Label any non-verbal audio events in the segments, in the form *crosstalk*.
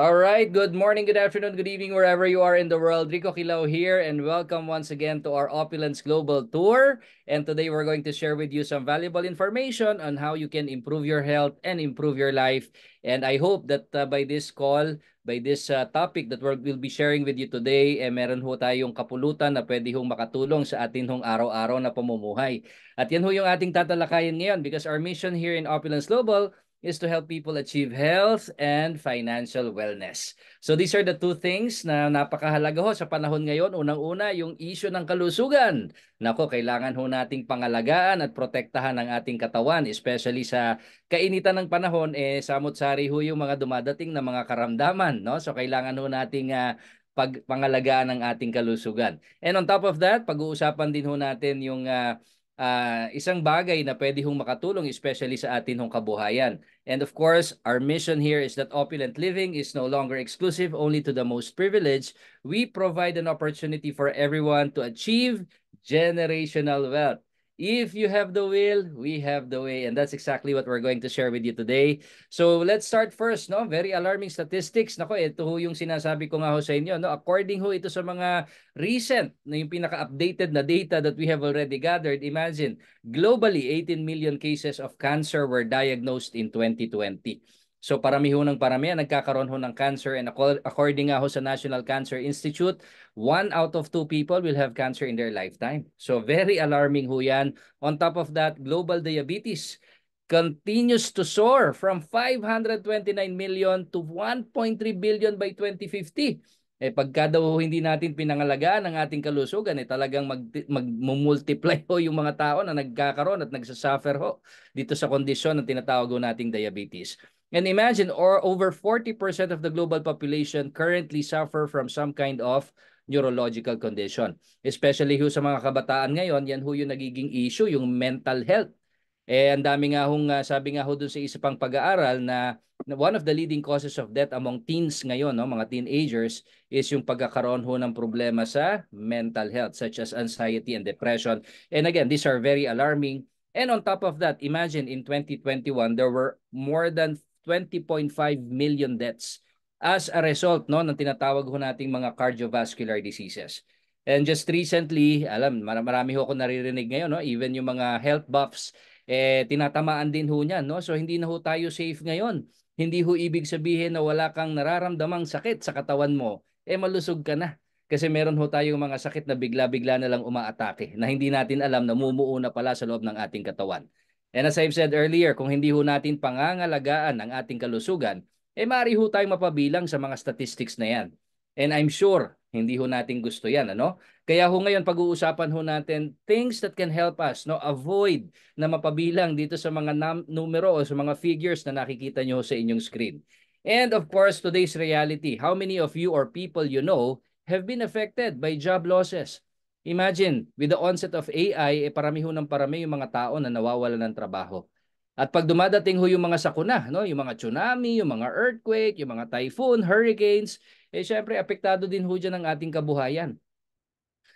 All right, good morning, good afternoon, good evening, wherever you are in the world. Rico Kilao here, and welcome once again to our Opulence Global Tour. And today we're going to share with you some valuable information on how you can improve your health and improve your life. And I hope that uh, by this call, by this uh, topic that we'll, we'll be sharing with you today, eh, meron ho tayong kapulutan na pwede hong makatulong sa atin hong araw-araw na pamumuhay. At yan ho yung ating tatalakayan ngayon because our mission here in Opulence Global is to help people achieve health and financial wellness. So these are the two things na napakahalaga ho sa panahon ngayon. Unang-una, yung issue ng kalusugan. Nako, kailangan ho nating pangalagaan at protektahan ang ating katawan, especially sa kainitan ng panahon, eh, samot-sari ho yung mga dumadating na mga karamdaman. No? So kailangan ho nating uh, ah, pag pangalagaan ng ating kalusugan. And on top of that, pag-uusapan din ho natin yung uh, uh, isang bagay na pwede hong makatulong especially sa atin hong kabuhayan. And of course, our mission here is that opulent living is no longer exclusive only to the most privileged. We provide an opportunity for everyone to achieve generational wealth. If you have the will, we have the way. And that's exactly what we're going to share with you today. So let's start first, no? Very alarming statistics. Nako, ito ho yung sinasabi ko nga ho sa inyo, no? According ho ito sa mga recent, na yung pinaka-updated na data that we have already gathered, imagine, globally, 18 million cases of cancer were diagnosed in 2020. So parami ho ng parami ang ah, nagkakaroon ho ng cancer and according nga ho sa National Cancer Institute, one out of two people will have cancer in their lifetime. So very alarming ho yan. On top of that, global diabetes continues to soar from 529 million to 1.3 billion by 2050. Eh pagka daw hindi natin pinangalagaan ang ating kalusugan, eh talagang mag, mag-multiply ho yung mga tao na nagkakaroon at nagsasuffer ho dito sa kondisyon ng tinatawag ho nating diabetes. And imagine or over 40% of the global population currently suffer from some kind of neurological condition. Especially ho sa mga kabataan ngayon, yan ho yung nagiging issue, yung mental health. Eh, ang dami nga hong, ah, sabi nga ho dun sa isa pang pag-aaral na one of the leading causes of death among teens ngayon, no, mga teenagers, is yung pagkakaroon ho ng problema sa mental health such as anxiety and depression. And again, these are very alarming. And on top of that, imagine in 2021, there were more than 20.5 million deaths as a result no ng tinatawag ho nating mga cardiovascular diseases. And just recently, alam, mar marami ho ako naririnig ngayon, no? even yung mga health buffs, eh, tinatamaan din ho niyan. No? So hindi na ho tayo safe ngayon. Hindi ho ibig sabihin na wala kang nararamdamang sakit sa katawan mo, eh malusog ka na. Kasi meron ho tayong mga sakit na bigla-bigla na lang umaatake na hindi natin alam na mumuo pala sa loob ng ating katawan. And as I've said earlier, kung hindi ho natin pangangalagaan ang ating kalusugan, eh maaari ho tayong mapabilang sa mga statistics na yan. And I'm sure, hindi ho natin gusto yan. Ano? Kaya ho ngayon, pag-uusapan ho natin things that can help us no avoid na mapabilang dito sa mga numero o sa mga figures na nakikita nyo sa inyong screen. And of course, today's reality, how many of you or people you know have been affected by job losses? Imagine, with the onset of AI, eh, parami ho ng parami yung mga tao na nawawala ng trabaho. At pag dumadating ho yung mga sakuna, no, yung mga tsunami, yung mga earthquake, yung mga typhoon, hurricanes, eh syempre apektado din ho dyan ang ating kabuhayan.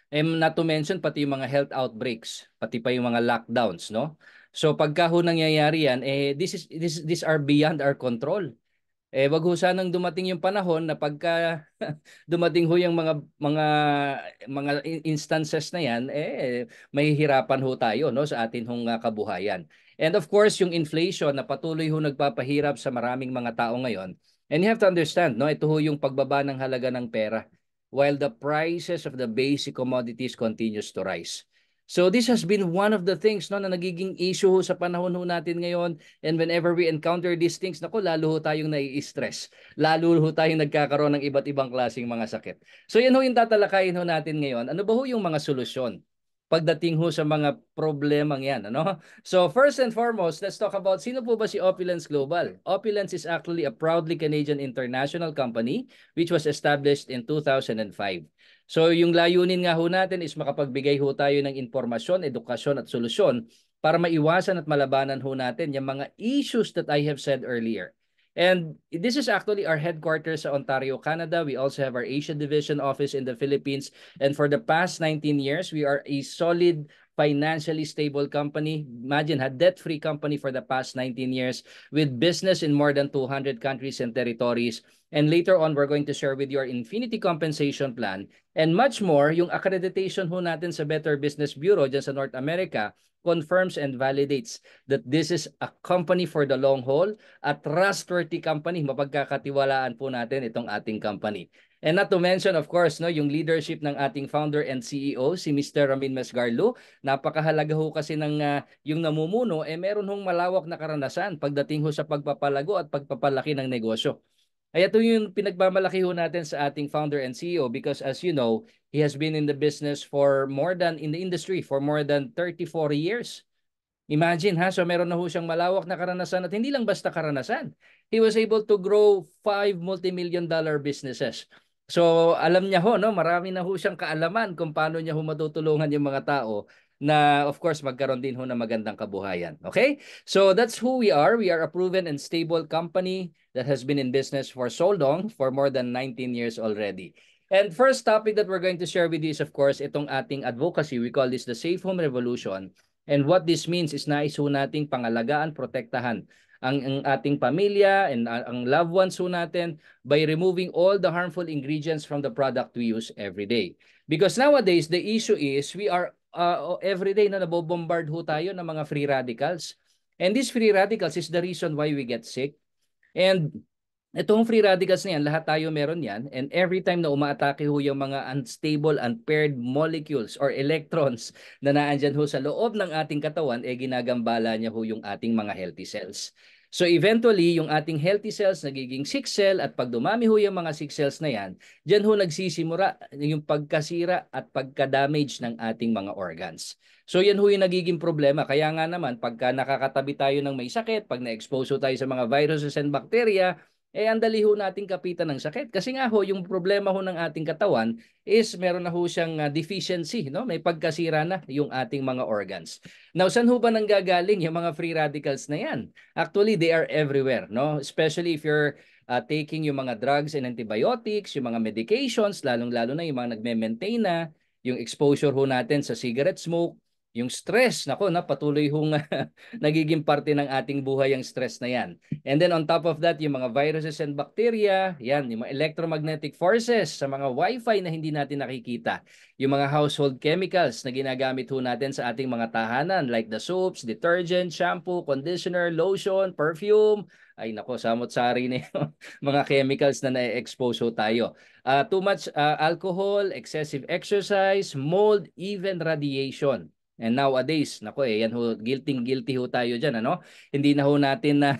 And not to mention pati yung mga health outbreaks, pati pa yung mga lockdowns, no? So pagka ho nangyayari yan, eh this is this these are beyond our control. Eh wag ho sanang dumating yung panahon na pagka *laughs* dumating ho yung mga mga mga instances na yan eh mahihirapan ho tayo no sa atin hong uh, kabuhayan. And of course yung inflation na patuloy ho nagpapahirap sa maraming mga tao ngayon. And you have to understand no ito ho yung pagbaba ng halaga ng pera while the prices of the basic commodities continues to rise. So this has been one of the things no, na nagiging issue sa panahon ho natin ngayon and whenever we encounter these things, nako lalo ho tayong nai-stress. Lalo ho tayong nagkakaroon ng iba't ibang klasing mga sakit. So yan ho yung tatalakayin ho natin ngayon. Ano ba ho yung mga solusyon? pagdating ho sa mga problemang yan. Ano? So first and foremost, let's talk about sino po ba si Opulence Global? Opulence is actually a proudly Canadian international company which was established in 2005. So yung layunin nga ho natin is makapagbigay ho tayo ng impormasyon, edukasyon at solusyon para maiwasan at malabanan ho natin yung mga issues that I have said earlier. And this is actually our headquarters sa Ontario, Canada. We also have our Asia Division office in the Philippines. And for the past 19 years, we are a solid financially stable company. Imagine, had debt-free company for the past 19 years with business in more than 200 countries and territories. And later on, we're going to share with you our Infinity Compensation Plan and much more, yung accreditation ho natin sa Better Business Bureau dyan sa North America confirms and validates that this is a company for the long haul, a trustworthy company. Mapagkakatiwalaan po natin itong ating company. And not to mention, of course, no, yung leadership ng ating founder and CEO, si Mr. Ramin Mesgarlo. Napakahalaga ho kasi ng uh, yung namumuno, eh meron hong malawak na karanasan pagdating ho sa pagpapalago at pagpapalaki ng negosyo. Ay ito yung pinagmamalaki ho natin sa ating founder and CEO because as you know, he has been in the business for more than, in the industry for more than 34 years. Imagine ha, so meron na ho siyang malawak na karanasan at hindi lang basta karanasan. He was able to grow five multi-million dollar businesses. So alam niya ho, no? marami na ho siyang kaalaman kung paano niya ho matutulungan yung mga tao na of course magkaroon din ho ng magandang kabuhayan. Okay? So that's who we are. We are a proven and stable company that has been in business for so long, for more than 19 years already. And first topic that we're going to share with you is of course itong ating advocacy. We call this the Safe Home Revolution. And what this means is nais ho nating pangalagaan, protektahan ang, ang ating pamilya and uh, ang loved ones ho natin by removing all the harmful ingredients from the product we use every day. Because nowadays, the issue is we are uh, every day na nabobombard ho tayo ng mga free radicals. And these free radicals is the reason why we get sick. And Itong free radicals na yan, lahat tayo meron yan. And every time na umaatake ho yung mga unstable, unpaired molecules or electrons na naandyan ho sa loob ng ating katawan, eh ginagambala niya ho yung ating mga healthy cells. So eventually, yung ating healthy cells nagiging sick cell at pag dumami ho yung mga sick cells na yan, dyan ho nagsisimula yung pagkasira at pagka-damage ng ating mga organs. So yan ho yung nagiging problema. Kaya nga naman, pagka nakakatabi tayo ng may sakit, pag na-expose tayo sa mga viruses and bacteria, eh ang dali ho nating kapitan ng sakit. Kasi nga ho, yung problema ho ng ating katawan is meron na ho siyang uh, deficiency, no? may pagkasira na yung ating mga organs. Now, saan ho ba nanggagaling yung mga free radicals na yan? Actually, they are everywhere, no? especially if you're uh, taking yung mga drugs and antibiotics, yung mga medications, lalong-lalo na yung mga nagme-maintain na, yung exposure ho natin sa cigarette smoke, yung stress, nako, na patuloy hong *laughs* nagiging parte ng ating buhay ang stress na yan. And then on top of that, yung mga viruses and bacteria, yan, yung mga electromagnetic forces sa mga wifi na hindi natin nakikita. Yung mga household chemicals na ginagamit ho natin sa ating mga tahanan like the soaps, detergent, shampoo, conditioner, lotion, perfume, ay nako samot sari na yung *laughs* mga chemicals na na-expose ho tayo. Uh, too much uh, alcohol, excessive exercise, mold, even radiation. And nowadays, nako eh, yan ho, guilty guilty ho tayo diyan ano? Hindi na ho natin na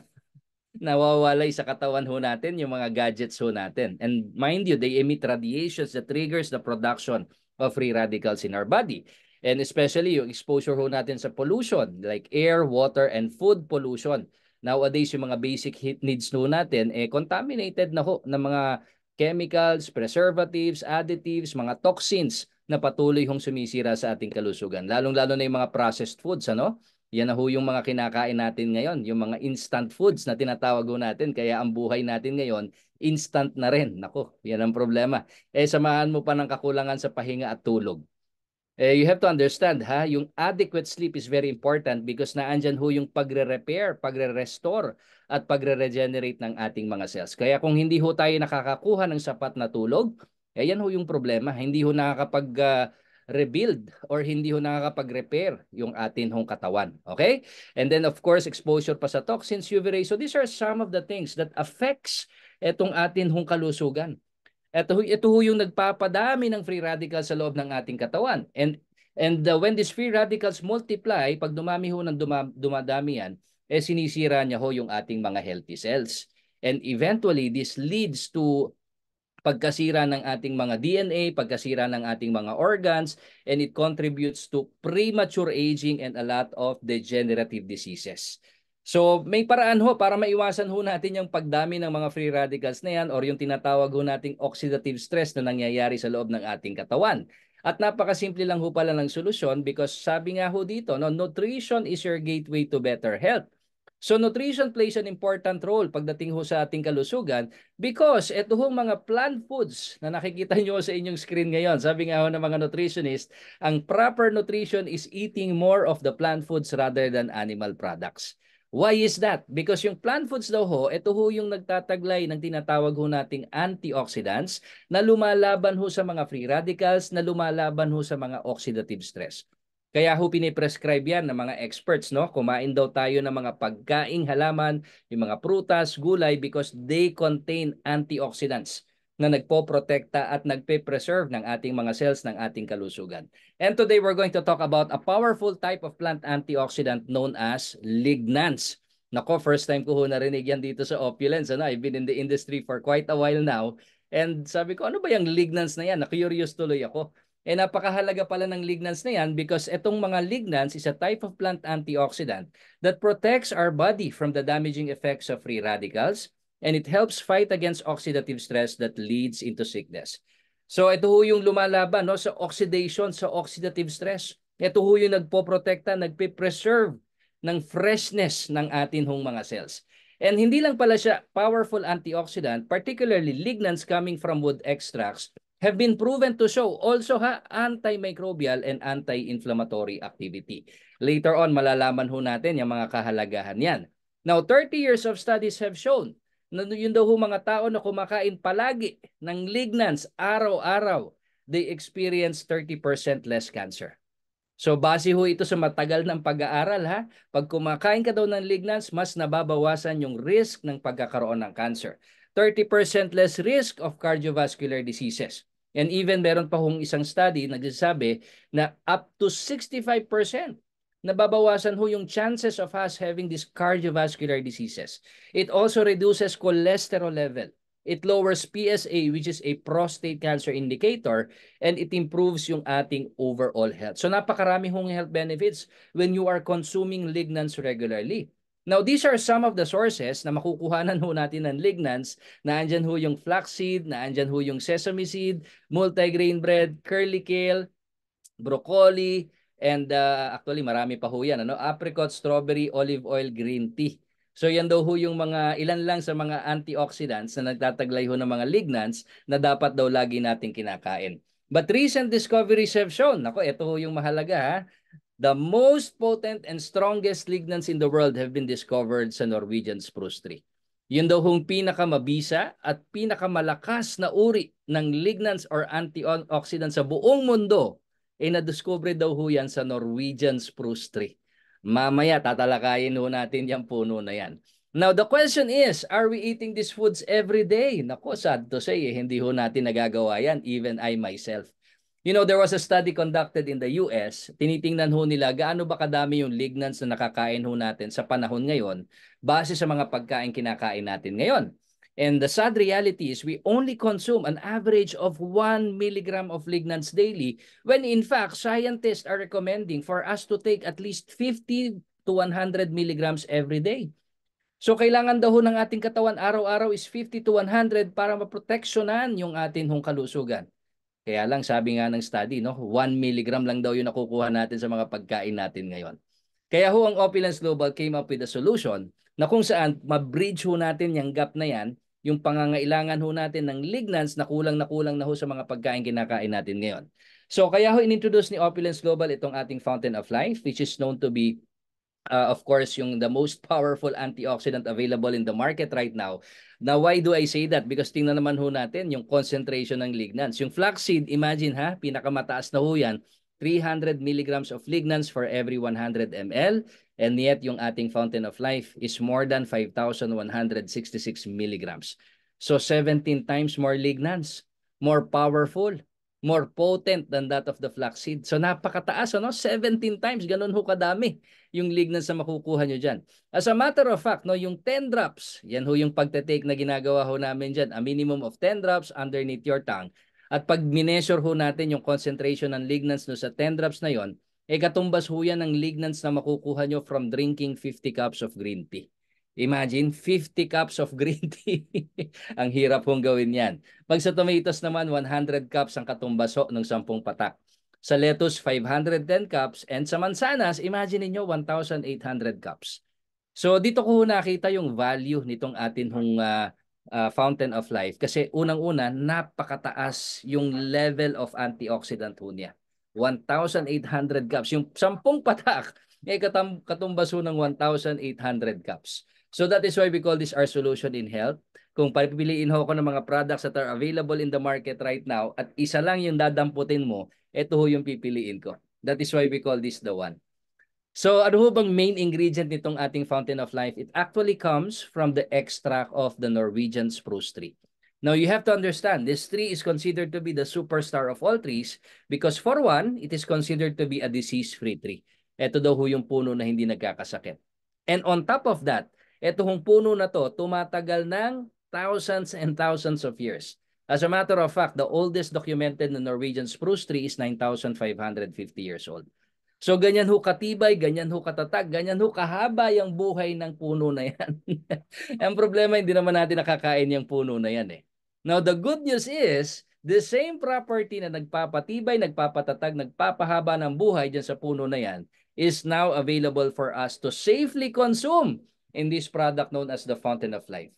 *laughs* nawawalay sa katawan ho natin yung mga gadgets ho natin. And mind you, they emit radiations that triggers the production of free radicals in our body. And especially yung exposure ho natin sa pollution like air, water, and food pollution. Nowadays, yung mga basic needs ho natin eh contaminated na ho ng mga chemicals, preservatives, additives, mga toxins na patuloy hong sumisira sa ating kalusugan. Lalong-lalo na yung mga processed foods, ano? Yan na ho yung mga kinakain natin ngayon, yung mga instant foods na tinatawag ho natin. Kaya ang buhay natin ngayon, instant na rin. Nako, yan ang problema. Eh, samahan mo pa ng kakulangan sa pahinga at tulog. Eh, you have to understand, ha? Yung adequate sleep is very important because naandyan ho yung pagre-repair, pagre-restore, at pagre-regenerate ng ating mga cells. Kaya kung hindi ho tayo nakakakuha ng sapat na tulog, eh yan ho yung problema. Hindi ho nakakapag-rebuild ah, or hindi ho nakakapag-repair yung atin hong katawan. Okay? And then of course, exposure pa sa toxins, UV rays. So these are some of the things that affects etong atin hong kalusugan. Ito, ito ho yung nagpapadami ng free radicals sa loob ng ating katawan. And and uh, when these free radicals multiply, pag dumami ho ng duma, dumadami yan, eh sinisira niya ho yung ating mga healthy cells. And eventually, this leads to pagkasira ng ating mga DNA, pagkasira ng ating mga organs, and it contributes to premature aging and a lot of degenerative diseases. So may paraan ho para maiwasan ho natin yung pagdami ng mga free radicals na yan or yung tinatawag ho nating oxidative stress na nangyayari sa loob ng ating katawan. At napakasimple lang ho pala ng solusyon because sabi nga ho dito, no, nutrition is your gateway to better health. So nutrition plays an important role pagdating ho sa ating kalusugan because ito hong mga plant foods na nakikita *laughs* nyo sa inyong screen ngayon. Sabi nga ho ng mga nutritionist, ang proper nutrition is eating more of the plant foods rather than animal products. Why is that? Because yung plant foods daw ho, ito ho yung nagtataglay ng tinatawag ho nating antioxidants na lumalaban ho sa mga free radicals, na lumalaban ho sa mga oxidative stress. Kaya ho piniprescribe yan ng mga experts, no? Kumain daw tayo ng mga pagkaing halaman, yung mga prutas, gulay because they contain antioxidants na nagpo-protekta at nagpe-preserve ng ating mga cells ng ating kalusugan. And today we're going to talk about a powerful type of plant antioxidant known as lignans. Nako, first time ko ho narinig yan dito sa opulence. Ano? I've been in the industry for quite a while now. And sabi ko, ano ba yung lignans na yan? Na-curious tuloy ako. Eh napakahalaga pala ng lignans na yan because itong mga lignans is a type of plant antioxidant that protects our body from the damaging effects of free radicals and it helps fight against oxidative stress that leads into sickness. So ito ho yung lumalaban no, sa oxidation, sa oxidative stress. Ito ho yung nagpoprotekta, nagpe-preserve ng freshness ng atin hong mga cells. And hindi lang pala siya powerful antioxidant, particularly lignans coming from wood extracts have been proven to show also ha antimicrobial and anti-inflammatory activity. Later on, malalaman ho natin yung mga kahalagahan yan. Now, 30 years of studies have shown na yun daw ho mga tao na kumakain palagi ng lignans araw-araw, they experience 30% less cancer. So base ho ito sa matagal ng pag-aaral ha, pag kumakain ka daw ng lignans, mas nababawasan yung risk ng pagkakaroon ng cancer. 30% less risk of cardiovascular diseases. And even meron pa hong isang study nagsasabi na up to 65% nababawasan ho yung chances of us having these cardiovascular diseases. It also reduces cholesterol level. It lowers PSA which is a prostate cancer indicator and it improves yung ating overall health. So napakarami hong health benefits when you are consuming lignans regularly. Now, these are some of the sources na makukuhanan ho natin ng lignans na andyan ho yung flaxseed, na andyan ho yung sesame seed, multigrain bread, curly kale, broccoli, and uh, actually marami pa ho yan, ano? apricot, strawberry, olive oil, green tea. So yan daw ho yung mga ilan lang sa mga antioxidants na nagtataglay ho ng mga lignans na dapat daw lagi nating kinakain. But recent discoveries have shown, nako ito ho yung mahalaga ha, The most potent and strongest lignans in the world have been discovered sa Norwegian spruce tree. Yun daw hong pinakamabisa at pinakamalakas na uri ng lignans or antioxidant sa buong mundo ay eh, nadiscover daw ho yan sa Norwegian spruce tree. Mamaya tatalakayin ho natin yung puno na yan. Now, the question is, are we eating these foods every day? Nako, sad to say, eh, hindi ho natin nagagawa yan, even I myself. You know, there was a study conducted in the US. Tinitingnan ho nila gaano ba kadami yung lignans na nakakain ho natin sa panahon ngayon base sa mga pagkain kinakain natin ngayon. And the sad reality is we only consume an average of 1 milligram of lignans daily when in fact scientists are recommending for us to take at least 50 to 100 milligrams every day. So kailangan daw ng ating katawan araw-araw is 50 to 100 para maproteksyonan yung ating kalusugan. Kaya lang sabi nga ng study, no, 1 mg lang daw yung nakukuha natin sa mga pagkain natin ngayon. Kaya ho ang Opulence Global came up with a solution na kung saan ma-bridge ho natin yung gap na yan, yung pangangailangan ho natin ng lignans na kulang na kulang na ho sa mga pagkain kinakain natin ngayon. So kaya ho inintroduce ni Opulence Global itong ating Fountain of Life which is known to be uh, of course, yung the most powerful antioxidant available in the market right now. Now, why do I say that? Because tingnan naman ho natin yung concentration ng lignans. Yung flaxseed, imagine ha, pinakamataas na ho yan, 300 milligrams of lignans for every 100 ml. And yet, yung ating fountain of life is more than 5,166 milligrams. So, 17 times more lignans, more powerful, more potent than that of the flaxseed. So napakataas, ano? 17 times, ganun ho kadami yung lignans na makukuha nyo dyan. As a matter of fact, no, yung 10 drops, yan ho yung pagtatake na ginagawa ho namin dyan, a minimum of 10 drops underneath your tongue. At pag minesure ho natin yung concentration ng lignans no sa 10 drops na yon, eh katumbas ho yan ng lignans na makukuha nyo from drinking 50 cups of green tea. Imagine 50 cups of green *laughs* tea. ang hirap hong gawin yan. Pag sa tomatoes naman, 100 cups ang katumbaso ng 10 patak. Sa lettuce, 510 cups. And sa mansanas, imagine niyo 1,800 cups. So dito ko nakita yung value nitong atin hong uh, uh, fountain of life. Kasi unang-una, napakataas yung level of antioxidant ho niya. 1,800 cups. Yung 10 patak, eh katumbaso ng 1,800 cups. So that is why we call this our solution in health. Kung papipiliin ho ako ng mga products that are available in the market right now at isa lang yung dadamputin mo, ito ho yung pipiliin ko. That is why we call this the one. So ano ho bang main ingredient nitong ating Fountain of Life? It actually comes from the extract of the Norwegian spruce tree. Now you have to understand, this tree is considered to be the superstar of all trees because for one, it is considered to be a disease-free tree. Ito daw ho yung puno na hindi nagkakasakit. And on top of that, ito puno na to, tumatagal ng thousands and thousands of years. As a matter of fact, the oldest documented na Norwegian spruce tree is 9,550 years old. So ganyan ho katibay, ganyan ho katatag, ganyan ho kahaba yung buhay ng puno na yan. *laughs* Ang problema, hindi naman natin nakakain yung puno na yan eh. Now the good news is, the same property na nagpapatibay, nagpapatatag, nagpapahaba ng buhay dyan sa puno na yan is now available for us to safely consume in this product known as the Fountain of Life.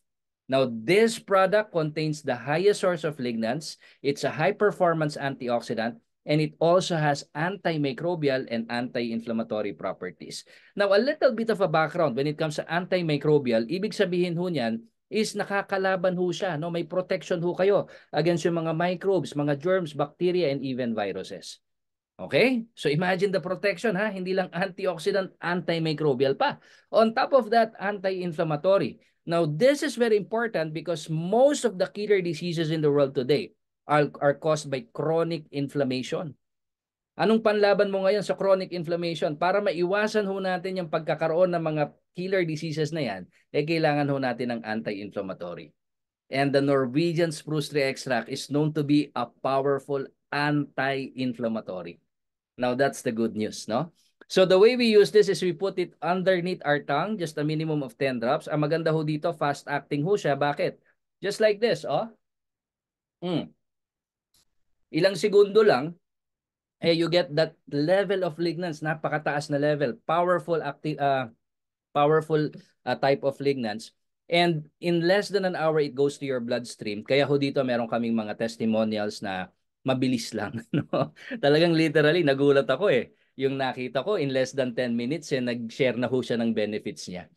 Now, this product contains the highest source of lignans. It's a high-performance antioxidant and it also has antimicrobial and anti-inflammatory properties. Now, a little bit of a background when it comes to antimicrobial, ibig sabihin ho niyan is nakakalaban ho siya. No? May protection ho kayo against yung mga microbes, mga germs, bacteria, and even viruses. Okay? So imagine the protection ha, hindi lang antioxidant, antimicrobial pa. On top of that, anti-inflammatory. Now this is very important because most of the killer diseases in the world today are, are caused by chronic inflammation. Anong panlaban mo ngayon sa chronic inflammation? Para maiwasan ho natin yung pagkakaroon ng mga killer diseases na yan, eh kailangan ho natin ng anti-inflammatory. And the Norwegian spruce tree extract is known to be a powerful anti-inflammatory. Now that's the good news, no? So the way we use this is we put it underneath our tongue, just a minimum of 10 drops. Ang maganda ho dito, fast acting ho siya. Bakit? Just like this, oh. Mm. Ilang segundo lang, eh, you get that level of lignans, napakataas na level. Powerful, active, uh, ah, powerful uh, type of lignans. And in less than an hour, it goes to your bloodstream. Kaya ho dito meron kaming mga testimonials na mabilis lang. *laughs* No? Talagang literally, nagulat ako eh. Yung nakita ko, in less than 10 minutes, eh, nag-share na ho siya ng benefits niya.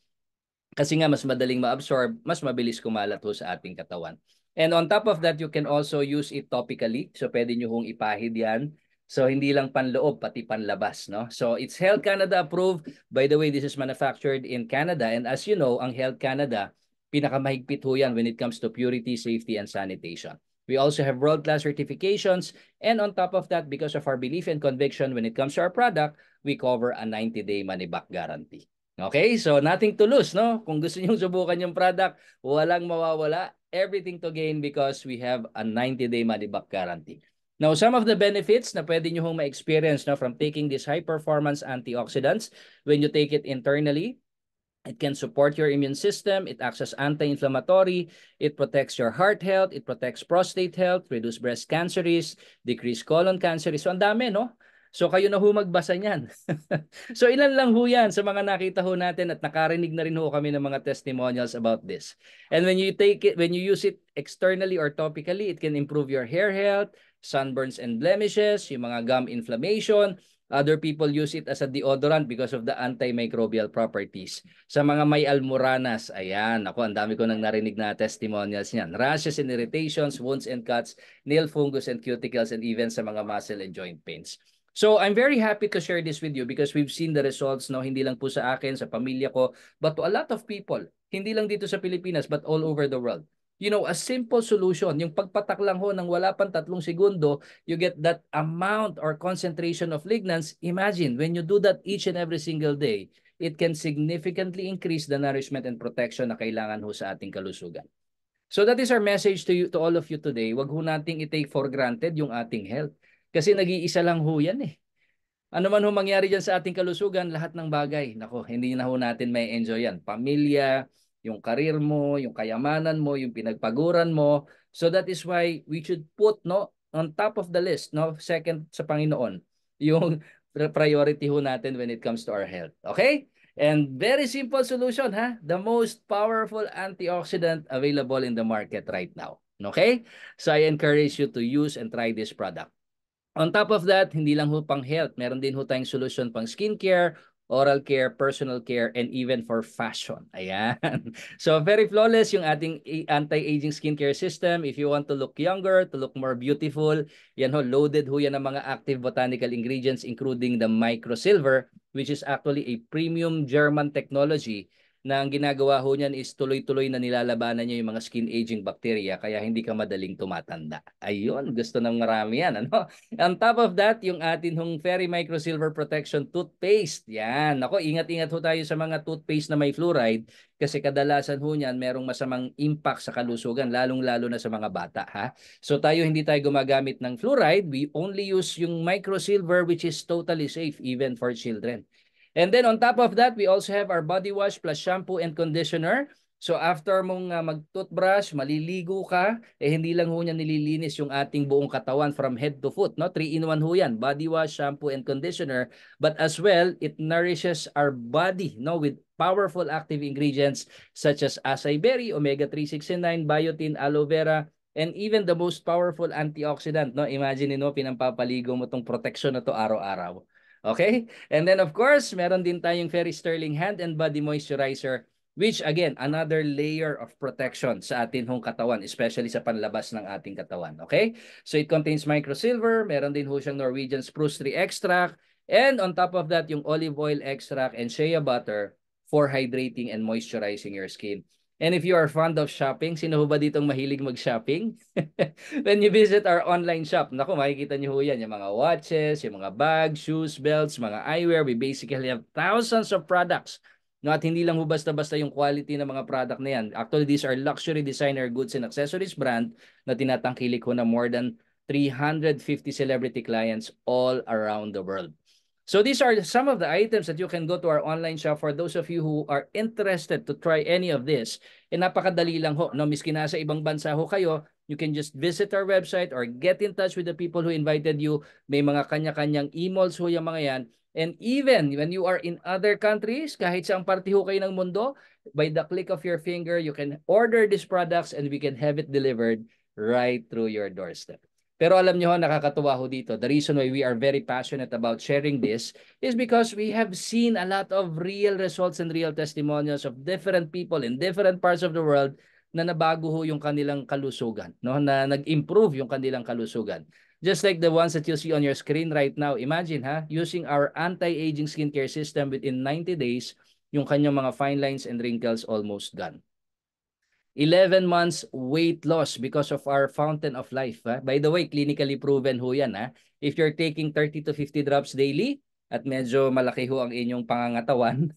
Kasi nga, mas madaling ma-absorb, mas mabilis kumalat ho sa ating katawan. And on top of that, you can also use it topically. So pwede nyo hong ipahid yan So hindi lang panloob pati panlabas, no? So it's Health Canada approved. By the way, this is manufactured in Canada and as you know, ang Health Canada pinakamahigpit ho yan when it comes to purity, safety and sanitation. We also have world-class certifications. And on top of that, because of our belief and conviction when it comes to our product, we cover a 90-day money-back guarantee. Okay, so nothing to lose, no? Kung gusto nyo subukan yung product, walang mawawala. Everything to gain because we have a 90-day money-back guarantee. Now, some of the benefits na pwede niyo hong ma-experience no, from taking these high-performance antioxidants when you take it internally It can support your immune system. It acts as anti-inflammatory. It protects your heart health. It protects prostate health, reduce breast cancer risk, decrease colon cancer risk. So ang dami, no? So kayo na ho magbasa niyan. *laughs* so ilan lang ho yan sa mga nakita ho natin at nakarinig na rin ho kami ng mga testimonials about this. And when you take it, when you use it externally or topically, it can improve your hair health, sunburns and blemishes, yung mga gum inflammation, Other people use it as a deodorant because of the antimicrobial properties. Sa mga may almoranas, ayan, ako, ang dami ko nang narinig na testimonials niyan. Rashes and irritations, wounds and cuts, nail fungus and cuticles, and even sa mga muscle and joint pains. So I'm very happy to share this with you because we've seen the results no hindi lang po sa akin sa pamilya ko but to a lot of people hindi lang dito sa Pilipinas but all over the world you know, a simple solution, yung pagpatak lang ho ng wala pang tatlong segundo, you get that amount or concentration of lignans. Imagine, when you do that each and every single day, it can significantly increase the nourishment and protection na kailangan ho sa ating kalusugan. So that is our message to you to all of you today. Wag ho nating i-take for granted yung ating health. Kasi nag-iisa lang ho yan eh. Ano man ho mangyari dyan sa ating kalusugan, lahat ng bagay. Nako, hindi na ho natin may enjoy yan. Pamilya, yung karir mo, yung kayamanan mo, yung pinagpaguran mo. So that is why we should put no on top of the list, no, second sa Panginoon, *laughs* yung priority ho natin when it comes to our health. Okay? And very simple solution, ha? The most powerful antioxidant available in the market right now. Okay? So I encourage you to use and try this product. On top of that, hindi lang ho pang health, meron din ho tayong solution pang skincare, oral care, personal care, and even for fashion. *laughs* Ayan. So very flawless yung ating anti-aging skincare system. If you want to look younger, to look more beautiful, yan ho, loaded ho yan ng mga active botanical ingredients including the micro silver, which is actually a premium German technology na ang ginagawa ho niyan is tuloy-tuloy na nilalabanan niya yung mga skin aging bacteria kaya hindi ka madaling tumatanda. Ayun, gusto ng marami yan. Ano? *laughs* On top of that, yung atin hong Fairy Micro Silver Protection Toothpaste. Yan. Ako, ingat-ingat ho tayo sa mga toothpaste na may fluoride kasi kadalasan ho niyan merong masamang impact sa kalusugan lalong-lalo na sa mga bata. Ha? So tayo hindi tayo gumagamit ng fluoride. We only use yung micro silver which is totally safe even for children. And then on top of that, we also have our body wash plus shampoo and conditioner. So after mong uh, mag-toothbrush, maliligo ka, eh hindi lang ho niya nililinis yung ating buong katawan from head to foot. No? 3-in-1 ho yan, body wash, shampoo, and conditioner. But as well, it nourishes our body no? with powerful active ingredients such as acai berry, omega-369, biotin, aloe vera, and even the most powerful antioxidant. No? Imagine, eh, no? pinampapaligo mo tong protection na to araw-araw. Okay? And then of course, meron din tayong Ferry Sterling Hand and Body Moisturizer which again, another layer of protection sa atin hong katawan, especially sa panlabas ng ating katawan. Okay? So it contains microsilver, meron din ho siyang Norwegian spruce tree extract, and on top of that, yung olive oil extract and shea butter for hydrating and moisturizing your skin. And if you are fond of shopping, sino ba ditong mahilig mag-shopping? Then *laughs* you visit our online shop. Naku, makikita niyo ho yan. Yung mga watches, yung mga bags, shoes, belts, mga eyewear. We basically have thousands of products. No, at hindi lang ho basta-basta yung quality ng mga product na yan. Actually, these are luxury designer goods and accessories brand na tinatangkilik ko na more than 350 celebrity clients all around the world. So these are some of the items that you can go to our online shop for those of you who are interested to try any of this. And eh, napakadali lang ho. No? Miski nasa ibang bansa ho kayo, you can just visit our website or get in touch with the people who invited you. May mga kanya-kanyang emails ho yung mga yan. And even when you are in other countries, kahit saang party ho kayo ng mundo, by the click of your finger, you can order these products and we can have it delivered right through your doorstep. Pero alam niyo ho, nakakatuwa ho dito. The reason why we are very passionate about sharing this is because we have seen a lot of real results and real testimonials of different people in different parts of the world na nabago ho yung kanilang kalusugan, no? na nag-improve yung kanilang kalusugan. Just like the ones that you see on your screen right now, imagine ha, using our anti-aging skincare system within 90 days, yung kanyang mga fine lines and wrinkles almost gone. 11 months weight loss because of our fountain of life. Ha? By the way, clinically proven ho yan. Ha? If you're taking 30 to 50 drops daily, at medyo malaki ho ang inyong pangangatawan.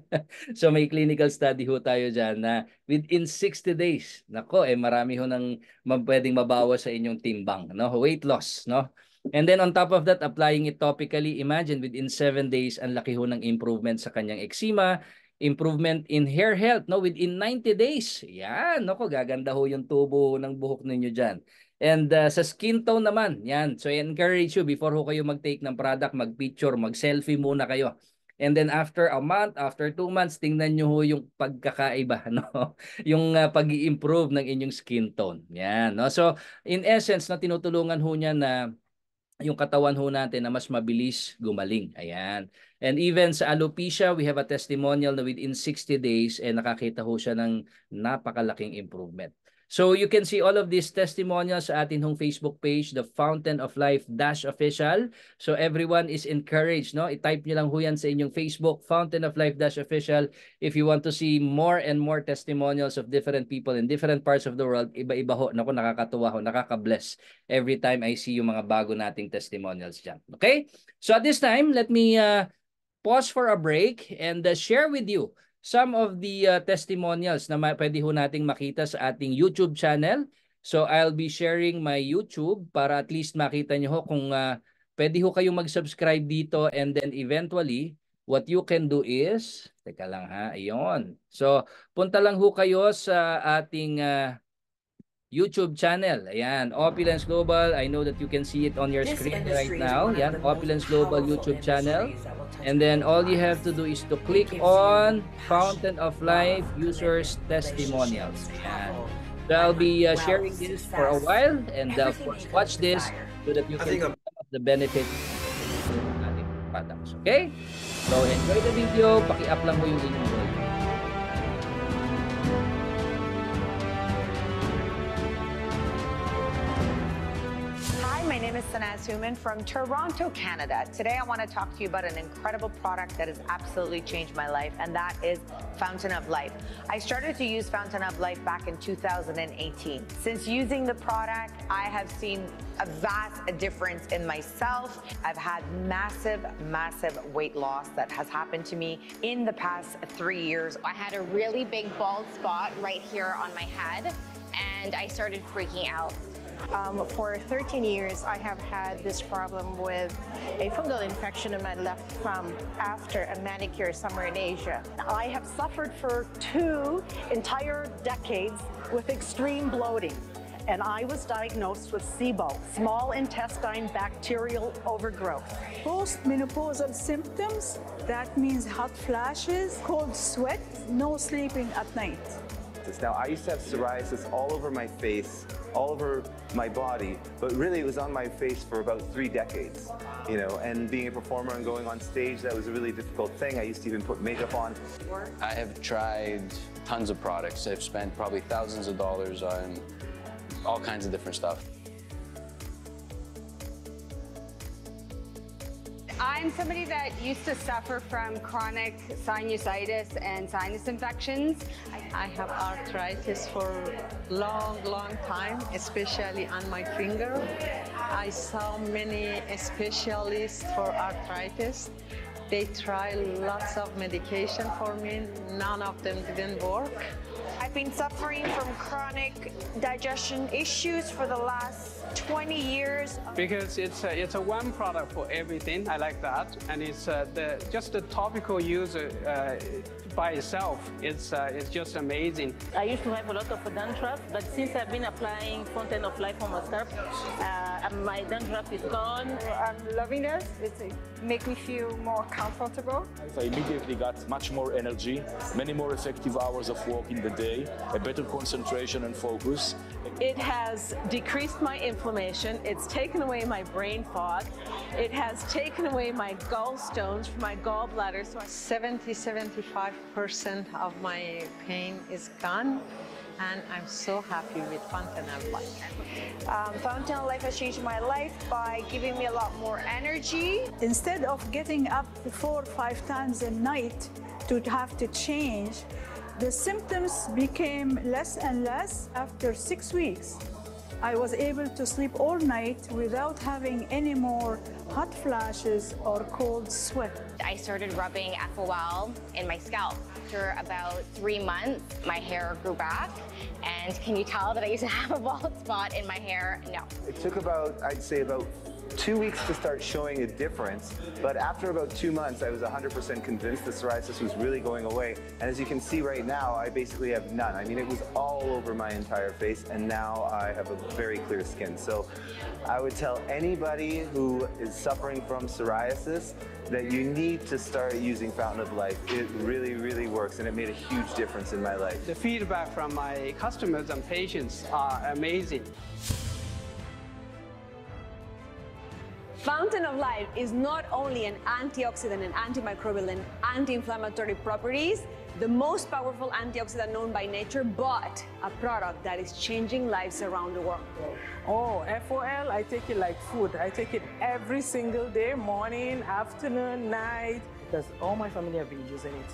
*laughs* so may clinical study ho tayo dyan na within 60 days, nako eh marami ho nang pwedeng mabawas sa inyong timbang, no? weight loss. no And then on top of that, applying it topically, imagine within 7 days, ang laki ho ng improvement sa kanyang eczema, improvement in hair health no within 90 days. Yan, no ko gaganda ho yung tubo ng buhok ninyo diyan. And uh, sa skin tone naman, yan. So I encourage you before ho kayo mag-take ng product, mag-picture, mag-selfie muna kayo. And then after a month, after two months, tingnan niyo ho yung pagkakaiba, *laughs* no? yung uh, pag improve ng inyong skin tone. Yan, no? So in essence, na no, tinutulungan ho niya na yung katawan ho natin na mas mabilis gumaling. Ayan. And even sa alopecia, we have a testimonial na within 60 days eh nakakita ho siya ng napakalaking improvement. So you can see all of these testimonials sa atin hong Facebook page, The Fountain of Life Dash Official. So everyone is encouraged, no? I-type nyo lang ho yan sa inyong Facebook, Fountain of Life Dash Official. If you want to see more and more testimonials of different people in different parts of the world, iba-iba ho. Naku, nakakatuwa ho, nakaka-bless every time I see yung mga bago nating testimonials dyan. Okay? So at this time, let me uh, pause for a break and uh, share with you some of the uh, testimonials na pwede ho nating makita sa ating YouTube channel. So I'll be sharing my YouTube para at least makita nyo ho kung uh, pwede ho kayong mag-subscribe dito and then eventually what you can do is, teka lang ha, ayun. So punta lang ho kayo sa ating uh, YouTube channel. Ayan, Opulence Global. I know that you can see it on your screen right now. Yan, Opulence Global YouTube channel. And then all you have to do is to click on Fountain of Life Users Testimonials. Ayan. So I'll be uh, sharing this for a while and uh, watch this so that you can get the benefit ng ating Okay? So enjoy the video. Paki-up lang mo yung inyong is Sanaz Human from Toronto, Canada. Today I want to talk to you about an incredible product that has absolutely changed my life, and that is Fountain of Life. I started to use Fountain of Life back in 2018. Since using the product, I have seen a vast difference in myself. I've had massive, massive weight loss that has happened to me in the past three years. I had a really big bald spot right here on my head, and I started freaking out. Um, for 13 years, I have had this problem with a fungal infection in my left thumb after a manicure somewhere in Asia. I have suffered for two entire decades with extreme bloating and I was diagnosed with SIBO, small intestine bacterial overgrowth. Postmenopausal symptoms, that means hot flashes, cold sweat, no sleeping at night. Now, I used to have psoriasis all over my face, all over my body, but really it was on my face for about three decades, you know, and being a performer and going on stage, that was a really difficult thing. I used to even put makeup on. I have tried tons of products. I've spent probably thousands of dollars on all kinds of different stuff. I'm somebody that used to suffer from chronic sinusitis and sinus infections. I have arthritis for long, long time, especially on my finger. I saw many specialists for arthritis. They tried lots of medication for me. None of them didn't work. I've been suffering from chronic digestion issues for the last 20 years. Because it's a, it's a one product for everything. I like that. And it's uh, the, just the topical use uh, by itself, it's, uh, it's just amazing. I used to have a lot of dandruff, but since I've been applying Fountain of Life on myself, uh, my dandruff is gone. I'm loving it. It's it makes me feel more comfortable. I immediately got much more energy, many more effective hours of work in the day, a better concentration and focus, it has decreased my inflammation. It's taken away my brain fog. It has taken away my gallstones from my gallbladder. So 70, 75% of my pain is gone and I'm so happy with Fontanel Life. Um, Fontanel Life has changed my life by giving me a lot more energy. Instead of getting up four or five times a night to have to change, the symptoms became less and less after six weeks. I was able to sleep all night without having any more hot flashes or cold sweat. I started rubbing Aquavel in my scalp. After about three months, my hair grew back. And can you tell that I used to have a bald spot in my hair? No. It took about, I'd say about two weeks to start showing a difference, but after about two months, I was 100% convinced the psoriasis was really going away. And as you can see right now, I basically have none. I mean, it was all over my entire face, and now I have a very clear skin. So I would tell anybody who is suffering from psoriasis that you need to start using Fountain of Life. It really, really works, and it made a huge difference in my life. The feedback from my customers and patients are amazing. Fountain of Life is not only an antioxidant and antimicrobial and anti-inflammatory properties, the most powerful antioxidant known by nature, but a product that is changing lives around the world. Oh, FOL, I take it like food. I take it every single day, morning, afternoon, night, because all my family have been using it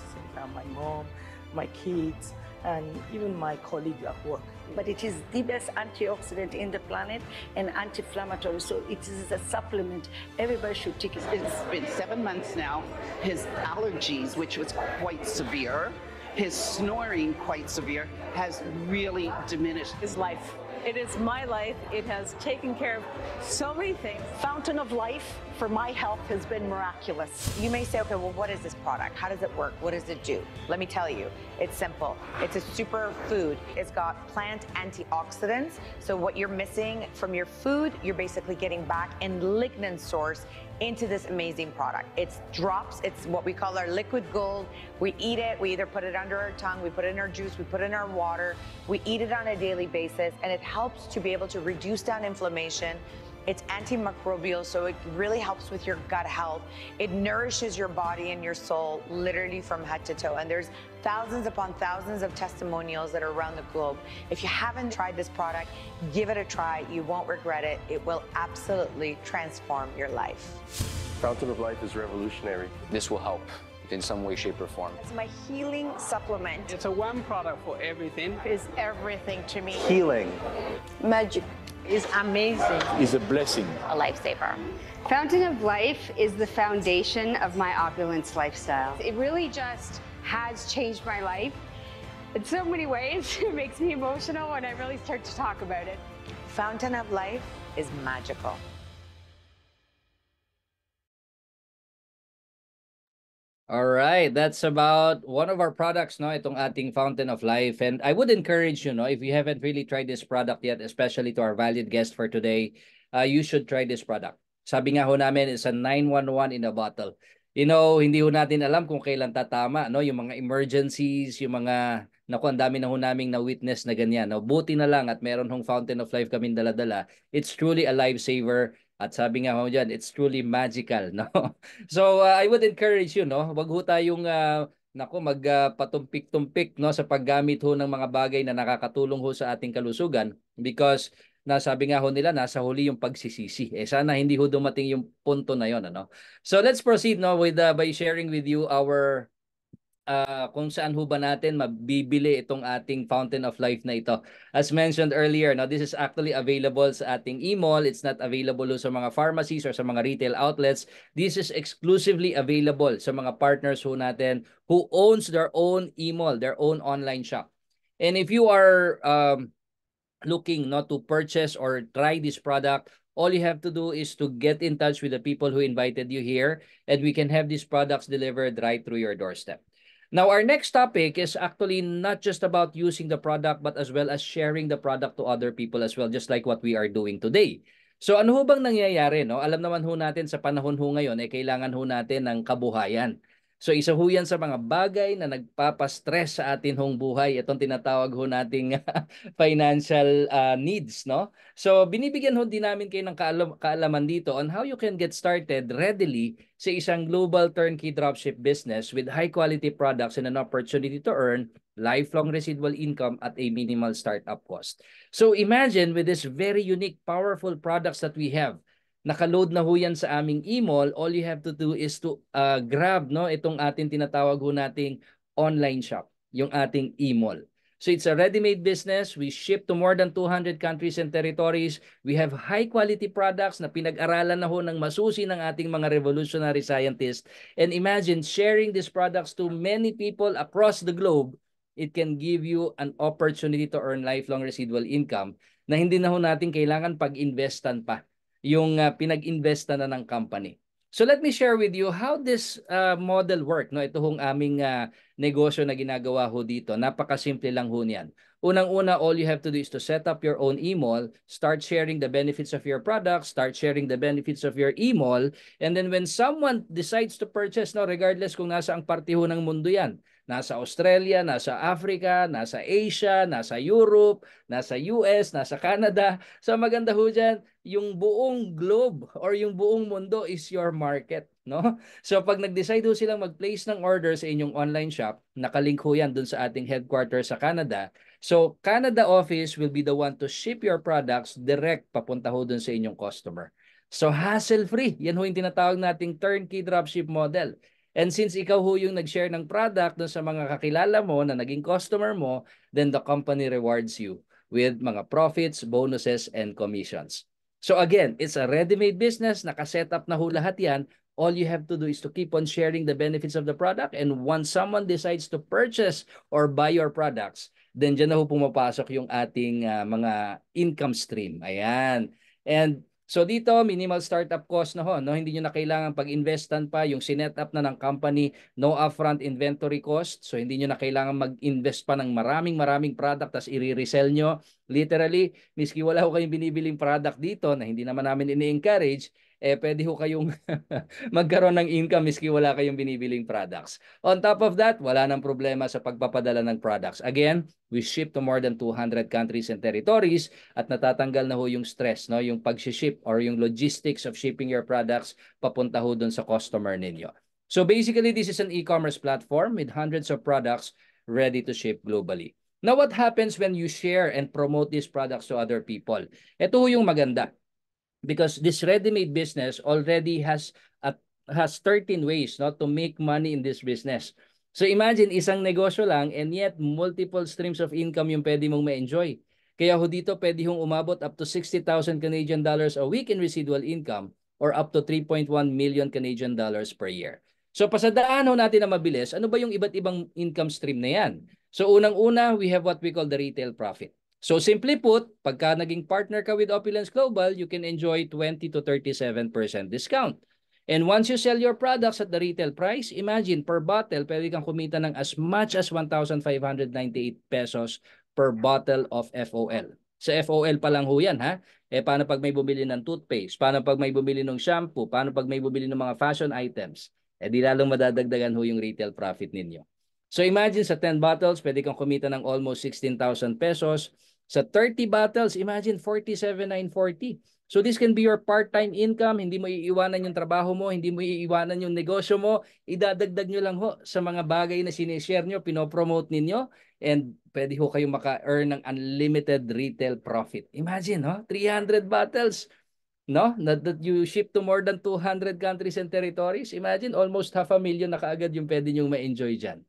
my mom, my kids, and even my colleague at work but it is the best antioxidant in the planet and anti-inflammatory. So it is a supplement. Everybody should take it. It's been seven months now. His allergies, which was quite severe, his snoring quite severe, has really diminished his life. It is my life. It has taken care of so many things. Fountain of Life for my health has been miraculous. You may say, okay, well, what is this product? How does it work? What does it do? Let me tell you, it's simple. It's a super food. It's got plant antioxidants. So what you're missing from your food, you're basically getting back in lignin source into this amazing product. It's drops, it's what we call our liquid gold. We eat it, we either put it under our tongue, we put it in our juice, we put it in our water, we eat it on a daily basis, and it helps to be able to reduce down inflammation, it's antimicrobial, so it really helps with your gut health. It nourishes your body and your soul literally from head to toe. And there's thousands upon thousands of testimonials that are around the globe. If you haven't tried this product, give it a try. You won't regret it. It will absolutely transform your life. Fountain of Life is revolutionary. This will help in some way, shape, or form. It's my healing supplement. It's a one product for everything. It's everything to me. Healing. Magic is amazing. Is a blessing. A lifesaver. Fountain of Life is the foundation of my opulence lifestyle. It really just has changed my life in so many ways. *laughs* It makes me emotional when I really start to talk about it. Fountain of Life is magical. All right, that's about one of our products, no? Itong ating Fountain of Life. And I would encourage you, no, if you haven't really tried this product yet, especially to our valued guest for today, uh, you should try this product. Sabi nga ho namin, it's a 911 in a bottle. You know, hindi ho natin alam kung kailan tatama, no? Yung mga emergencies, yung mga, naku, ang dami na ho naming na-witness na ganyan. No? Buti na lang at meron hong Fountain of Life kami daladala. It's truly a lifesaver at sabi nga mo dyan, it's truly magical, no? *laughs* so uh, I would encourage you, no? Wag ho tayong uh, nako magpatumpik-tumpik uh, no sa paggamit ho ng mga bagay na nakakatulong ho sa ating kalusugan because nasabi nga ho nila nasa huli yung pagsisisi. Eh sana hindi ho dumating yung punto na yon ano. So let's proceed no with uh, by sharing with you our uh, kung saan ho ba natin mabibili itong ating Fountain of Life na ito. As mentioned earlier, now this is actually available sa ating e-mall. It's not available sa mga pharmacies or sa mga retail outlets. This is exclusively available sa mga partners ho natin who owns their own e-mall, their own online shop. And if you are um, looking not to purchase or try this product, all you have to do is to get in touch with the people who invited you here and we can have these products delivered right through your doorstep. Now, our next topic is actually not just about using the product but as well as sharing the product to other people as well, just like what we are doing today. So ano ho bang nangyayari? No? Alam naman ho natin sa panahon ho ngayon, eh, kailangan ho natin ng kabuhayan. So isa ho yan sa mga bagay na nagpapastress sa atin hong buhay. Itong tinatawag ho nating *laughs* financial uh, needs, no? So binibigyan ho din namin kayo ng kaalam- kaalaman dito on how you can get started readily sa isang global turnkey dropship business with high quality products and an opportunity to earn lifelong residual income at a minimal startup cost. So imagine with this very unique, powerful products that we have, Nakaload na ho yan sa aming email. All you have to do is to uh, grab no itong ating tinatawag ho nating online shop, yung ating email. So it's a ready-made business. We ship to more than 200 countries and territories. We have high-quality products na pinag-aralan na ho ng masusi ng ating mga revolutionary scientists. And imagine sharing these products to many people across the globe. It can give you an opportunity to earn lifelong residual income na hindi na ho natin kailangan pag-investan pa yung uh, ah, pinag invest na ng company. So let me share with you how this uh, model work. No? Ito hong aming uh, negosyo na ginagawa ho dito. Napakasimple lang ho niyan. Unang-una, all you have to do is to set up your own email, start sharing the benefits of your product, start sharing the benefits of your email, and then when someone decides to purchase, no, regardless kung nasa ang parte ho ng mundo yan, nasa Australia, nasa Africa, nasa Asia, nasa Europe, nasa US, nasa Canada. So maganda ho dyan, yung buong globe or yung buong mundo is your market, no? So pag nag-decide silang mag-place ng order sa inyong online shop, nakalink ho yan dun sa ating headquarters sa Canada. So Canada office will be the one to ship your products direct papunta ho dun sa inyong customer. So hassle-free, yan ho yung tinatawag nating turnkey dropship model. And since ikaw ho yung nag-share ng product dun sa mga kakilala mo na naging customer mo, then the company rewards you with mga profits, bonuses, and commissions. So again, it's a ready-made business, nakaset up na ho lahat yan. All you have to do is to keep on sharing the benefits of the product and once someone decides to purchase or buy your products, then dyan na ho pumapasok yung ating uh, mga income stream. Ayan. And So dito, minimal startup cost na ho. No? Hindi nyo na kailangan pag-investan pa yung sinet up na ng company, no upfront inventory cost. So hindi nyo na kailangan mag-invest pa ng maraming maraming product tas i-resell nyo. Literally, miski wala ho kayong binibiling product dito na hindi naman namin ini-encourage, eh pwede ho kayong *laughs* magkaroon ng income iski wala kayong binibiling products. On top of that, wala nang problema sa pagpapadala ng products. Again, we ship to more than 200 countries and territories at natatanggal na ho yung stress, no? yung pag-ship or yung logistics of shipping your products papunta ho dun sa customer ninyo. So basically, this is an e-commerce platform with hundreds of products ready to ship globally. Now, what happens when you share and promote these products to other people? Ito yung maganda because this ready-made business already has at has 13 ways no to make money in this business. So imagine isang negosyo lang and yet multiple streams of income yung pwede mong ma-enjoy. Kaya ho dito pwede hong umabot up to 60,000 Canadian dollars a week in residual income or up to 3.1 million Canadian dollars per year. So pasadaan ho natin na mabilis, ano ba yung iba't ibang income stream na yan? So unang-una, we have what we call the retail profit. So simply put, pagka naging partner ka with Opulence Global, you can enjoy 20 to 37% discount. And once you sell your products at the retail price, imagine per bottle, pwede kang kumita ng as much as 1,598 pesos per bottle of FOL. Sa FOL pa lang ho yan, ha? Eh, paano pag may bumili ng toothpaste? Paano pag may bumili ng shampoo? Paano pag may bumili ng mga fashion items? Eh, di lalong madadagdagan ho yung retail profit ninyo. So imagine sa 10 bottles, pwede kang kumita ng almost 16,000 pesos sa 30 battles, imagine 47,940. So this can be your part-time income, hindi mo iiwanan yung trabaho mo, hindi mo iiwanan yung negosyo mo, idadagdag nyo lang ho sa mga bagay na sinishare nyo, pinopromote ninyo, and pwede ho kayong maka-earn ng unlimited retail profit. Imagine, no? 300 battles, no? that you ship to more than 200 countries and territories. Imagine, almost half a million na kaagad yung pwede nyong ma-enjoy dyan.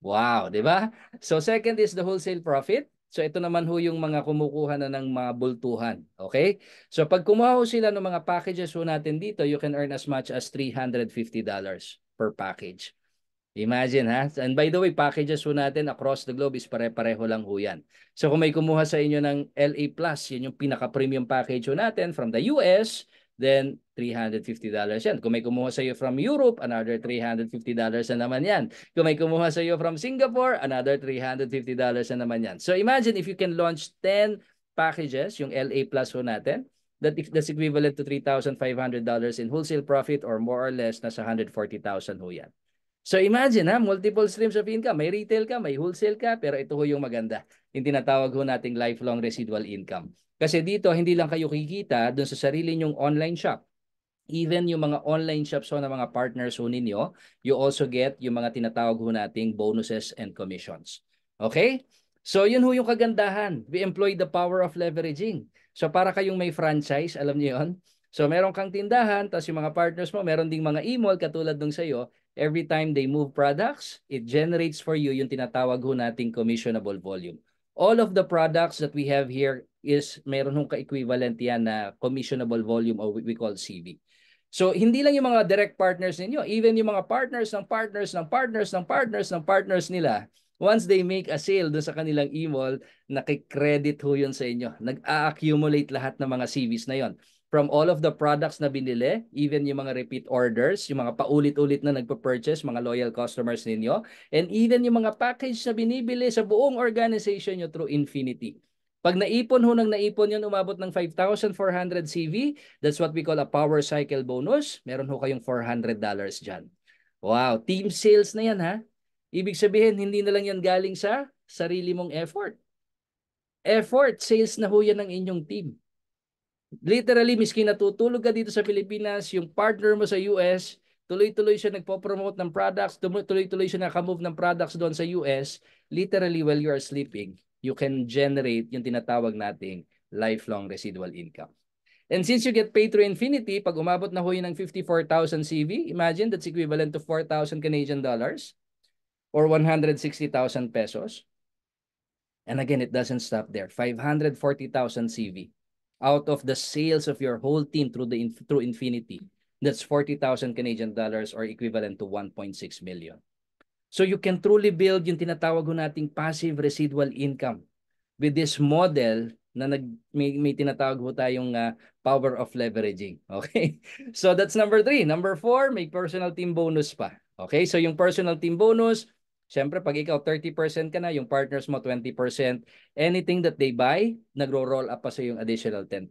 Wow, di ba? So second is the wholesale profit. So ito naman ho yung mga kumukuha na ng mga bultuhan. Okay? So pag kumuha ho sila ng mga packages ho natin dito, you can earn as much as $350 per package. Imagine ha. And by the way, packages ho natin across the globe is pare-pareho lang ho yan. So kung may kumuha sa inyo ng LA Plus, yun yung pinaka-premium package ho natin from the US, then $350 yan. Kung may kumuha sa iyo from Europe, another $350 na naman yan. Kung may kumuha sa iyo from Singapore, another $350 na naman yan. So imagine if you can launch 10 packages, yung LA Plus ho natin, that that's equivalent to $3,500 in wholesale profit or more or less nasa 140,000 ho yan. So imagine ha, multiple streams of income. May retail ka, may wholesale ka, pero ito ho yung maganda. Yung tinatawag ho nating lifelong residual income. Kasi dito, hindi lang kayo kikita doon sa sarili nyong online shop even yung mga online shops ho na mga partners ho ninyo, you also get yung mga tinatawag ho nating bonuses and commissions. Okay? So yun ho yung kagandahan. We employ the power of leveraging. So para kayong may franchise, alam niyo yun? So meron kang tindahan, tapos yung mga partners mo, meron ding mga e-mall katulad nung sa'yo, every time they move products, it generates for you yung tinatawag ho nating commissionable volume. All of the products that we have here is meron hong ka-equivalent yan na commissionable volume or we call CV. So hindi lang yung mga direct partners ninyo, even yung mga partners ng partners ng partners ng partners ng partners nila, once they make a sale doon sa kanilang e-mall, nakikredit ho yun sa inyo. Nag-accumulate lahat ng mga CVs na yon. From all of the products na binili, even yung mga repeat orders, yung mga paulit-ulit na nagpa-purchase, mga loyal customers ninyo, and even yung mga package na binibili sa buong organization nyo through Infinity. Pag naipon ho ng naipon yun, umabot ng 5,400 CV. That's what we call a power cycle bonus. Meron ho kayong $400 dyan. Wow, team sales na yan ha. Ibig sabihin, hindi na lang yan galing sa sarili mong effort. Effort, sales na ho yan ng inyong team. Literally, miski natutulog ka dito sa Pilipinas, yung partner mo sa US, tuloy-tuloy siya nagpo-promote ng products, tuloy-tuloy siya nakamove ng products doon sa US, literally while you are sleeping, you can generate yung tinatawag nating lifelong residual income. And since you get paid through infinity, pag umabot na ho yun ng 54,000 CV, imagine that's equivalent to 4,000 Canadian dollars or 160,000 pesos. And again, it doesn't stop there. 540,000 CV out of the sales of your whole team through the through infinity. That's 40,000 Canadian dollars or equivalent to 1.6 million. So you can truly build yung tinatawag ho nating passive residual income with this model na nag, may, may tinatawag ho tayong uh, power of leveraging. *laughs* Okay? So that's number three. Number four, may personal team bonus pa. Okay? So yung personal team bonus, syempre pag ikaw 30% ka na, yung partners mo 20%, anything that they buy, nagro-roll up pa sa yung additional 10%.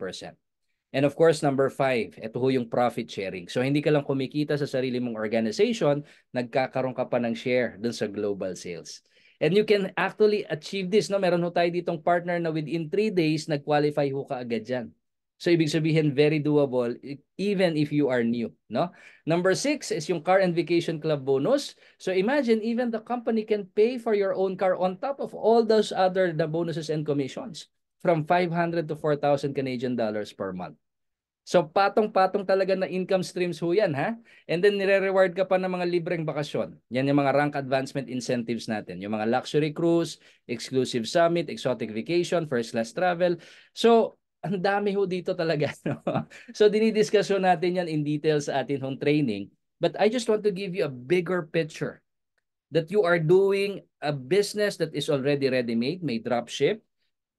And of course, number five, ito ho yung profit sharing. So hindi ka lang kumikita sa sarili mong organization, nagkakaroon ka pa ng share dun sa global sales. And you can actually achieve this. No? Meron ho tayo ditong partner na within 3 days, nag-qualify ho ka agad dyan. So ibig sabihin, very doable e, even if you are new. No? Number six is yung car and vacation club bonus. So imagine even the company can pay for your own car on top of all those other the bonuses and commissions from 500 to 4,000 Canadian dollars per month. So patong-patong talaga na income streams ho yan ha. And then nire-reward ka pa ng mga libreng bakasyon. Yan yung mga rank advancement incentives natin. Yung mga luxury cruise, exclusive summit, exotic vacation, first class travel. So ang dami ho dito talaga. *laughs* No? so dinidiscuss ho natin yan in detail sa atin hong training. But I just want to give you a bigger picture that you are doing a business that is already ready-made, may dropship,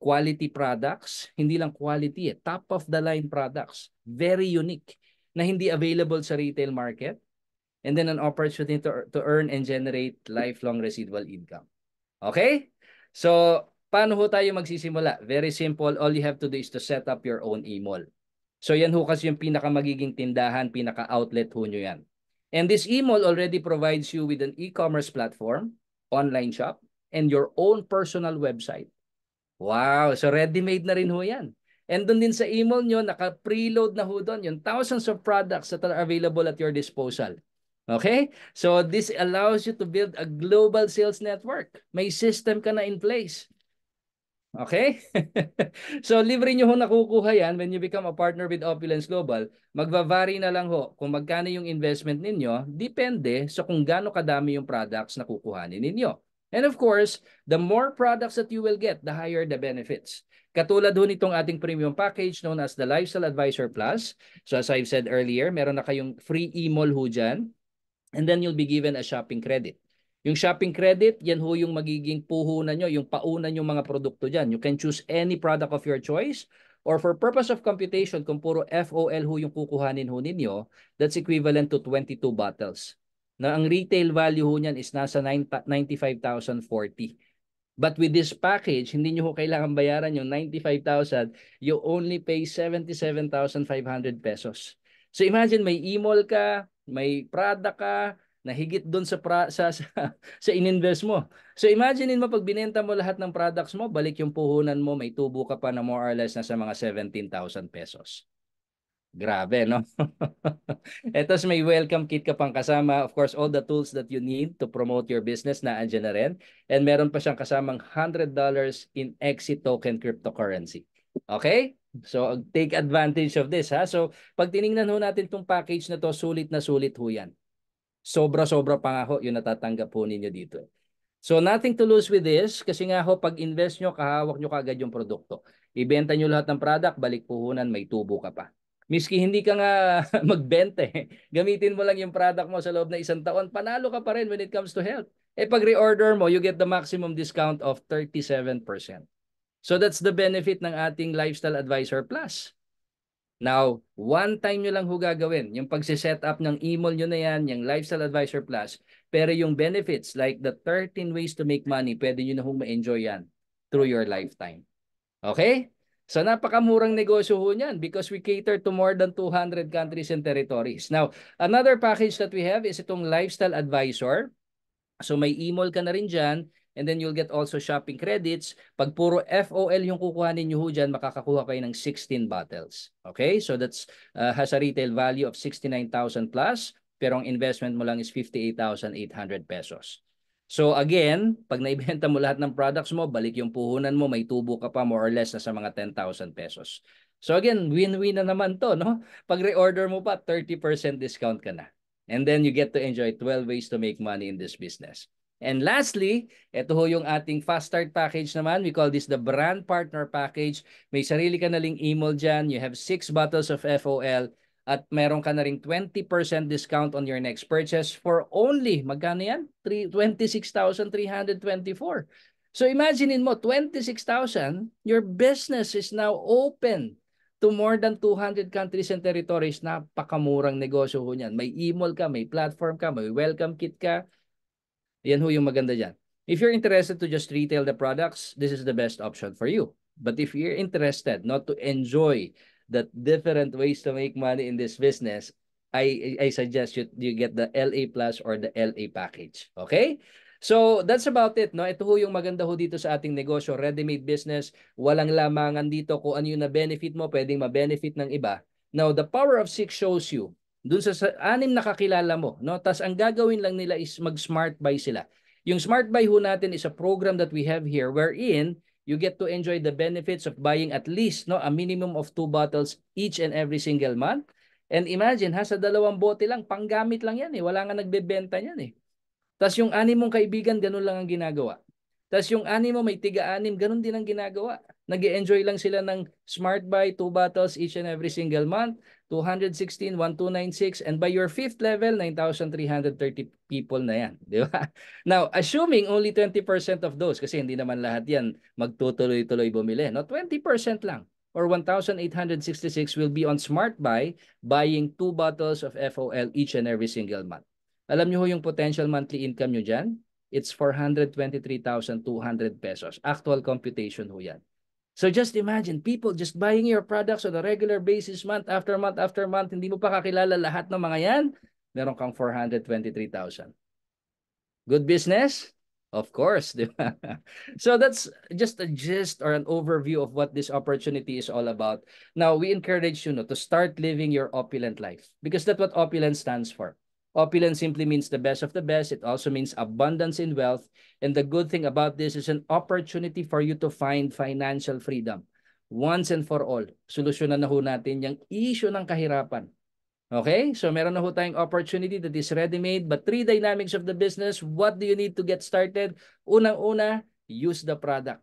quality products, hindi lang quality eh, top of the line products, very unique na hindi available sa retail market and then an opportunity to, to earn and generate lifelong residual income. Okay? So, paano ho tayo magsisimula? Very simple. All you have to do is to set up your own e-mall. So, yan ho kasi yung pinaka magiging tindahan, pinaka outlet ho nyo yan. And this e-mall already provides you with an e-commerce platform, online shop, and your own personal website Wow, so ready-made na rin ho yan. And doon din sa email nyo, naka-preload na ho doon yung thousands of products that are available at your disposal. Okay? So this allows you to build a global sales network. May system ka na in place. Okay? *laughs* so libre nyo ho nakukuha yan when you become a partner with Opulence Global. Magbavary na lang ho kung magkano yung investment ninyo, depende sa kung gaano kadami yung products na kukuhanin ninyo. And of course, the more products that you will get, the higher the benefits. Katulad ho nitong ating premium package known as the Lifestyle Advisor Plus. So as I've said earlier, meron na kayong free e-mall ho dyan. And then you'll be given a shopping credit. Yung shopping credit, yan ho yung magiging puhunan nyo, yung paunan yung mga produkto dyan. You can choose any product of your choice or for purpose of computation, kung puro FOL ho yung kukuhanin ho ninyo, that's equivalent to 22 bottles na ang retail value ho niyan is nasa 95,040. But with this package, hindi niyo ho kailangan bayaran yung 95,000. You only pay 77,500 pesos. So imagine may e-mall ka, may Prada ka, na higit doon sa, pra, sa, sa, *laughs* sa ininvest mo. So imagine mo pag binenta mo lahat ng products mo, balik yung puhunan mo, may tubo ka pa na more or less nasa mga 17,000 pesos. Grabe, no? *laughs* Etos may welcome kit ka pang kasama. Of course, all the tools that you need to promote your business na andyan na rin. And meron pa siyang kasamang $100 in exit token cryptocurrency. Okay? So, take advantage of this, ha? So, pag tiningnan ho natin itong package na to, sulit na sulit ho yan. Sobra-sobra pa nga ho yung natatanggap ho ninyo dito. So, nothing to lose with this kasi nga ho, pag invest nyo, kahawak nyo kaagad yung produkto. Ibenta nyo lahat ng product, balik puhunan, may tubo ka pa. Miski hindi ka nga *laughs* magbente, eh. gamitin mo lang yung product mo sa loob na isang taon, panalo ka pa rin when it comes to health. Eh pag reorder mo, you get the maximum discount of 37%. So that's the benefit ng ating Lifestyle Advisor Plus. Now, one time nyo lang ho gagawin. Yung pagsiset up ng email nyo na yan, yung Lifestyle Advisor Plus. Pero yung benefits, like the 13 ways to make money, pwede nyo na hong ma-enjoy yan through your lifetime. Okay? So napakamurang negosyo ho niyan because we cater to more than 200 countries and territories. Now, another package that we have is itong Lifestyle Advisor. So may e-mall ka na rin dyan and then you'll get also shopping credits. Pag puro FOL yung kukuha ninyo ho dyan, makakakuha kayo ng 16 bottles. Okay? So that's uh, has a retail value of 69,000 plus pero ang investment mo lang is 58,800 pesos. So again, pag naibenta mo lahat ng products mo, balik yung puhunan mo, may tubo ka pa more or less na sa mga 10,000 pesos. So again, win-win na naman to, no? Pag reorder mo pa, 30% discount ka na. And then you get to enjoy 12 ways to make money in this business. And lastly, ito ho yung ating fast start package naman. We call this the brand partner package. May sarili ka na ling email dyan. You have six bottles of FOL at meron ka na ring 20% discount on your next purchase for only, magkano yan? 26,324. So imaginein mo, 26,000, your business is now open to more than 200 countries and territories. Napakamurang negosyo ho niyan. May email ka, may platform ka, may welcome kit ka. Yan ho yung maganda dyan. If you're interested to just retail the products, this is the best option for you. But if you're interested not to enjoy that different ways to make money in this business, I I suggest you you get the LA Plus or the LA package. Okay? So that's about it. No? Ito ho yung maganda ho dito sa ating negosyo, ready-made business. Walang lamangan dito kung ano yung na-benefit mo, pwedeng ma-benefit ng iba. Now, the power of six shows you. Doon sa, anim na kakilala mo. No? Tapos ang gagawin lang nila is mag-smart buy sila. Yung smart buy ho natin is a program that we have here wherein you get to enjoy the benefits of buying at least no a minimum of two bottles each and every single month. And imagine ha, sa dalawang bote lang, panggamit lang yan eh. Wala nga nagbebenta niyan eh. Tapos yung ani mong kaibigan, ganun lang ang ginagawa. Tapos yung animo may tiga-anim, ganun din ang ginagawa. nag enjoy lang sila ng smart buy, two bottles each and every single month, 216, 1296, and by your fifth level, 9,330 people na yan. Di ba? *laughs* Now, assuming only 20% of those, kasi hindi naman lahat yan magtutuloy-tuloy bumili, no? 20% lang or 1,866 will be on smart buy buying two bottles of FOL each and every single month. Alam niyo ho yung potential monthly income niyo dyan? it's 423,200 pesos. Actual computation ho yan. So just imagine, people just buying your products on a regular basis month after month after month, hindi mo pa kakilala lahat ng mga yan, meron kang 423,000. Good business? Of course, *laughs* di ba? So that's just a gist or an overview of what this opportunity is all about. Now, we encourage you no, to start living your opulent life because that's what opulence stands for. Opulence simply means the best of the best. It also means abundance in wealth. And the good thing about this is an opportunity for you to find financial freedom. Once and for all, solusyonan na ho natin yung issue ng kahirapan. Okay? So meron na ho tayong opportunity that is ready-made. But three dynamics of the business, what do you need to get started? Unang-una, use the product.